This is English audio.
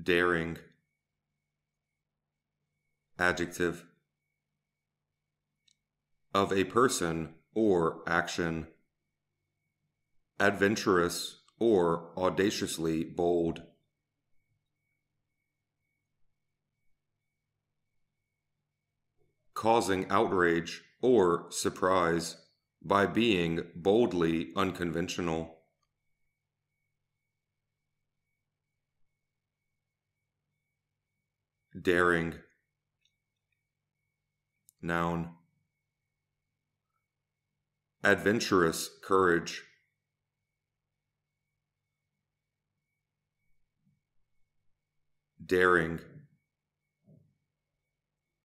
daring, adjective, of a person or action, adventurous or audaciously bold. Causing outrage or surprise by being boldly unconventional. daring. Noun. Adventurous courage. Daring.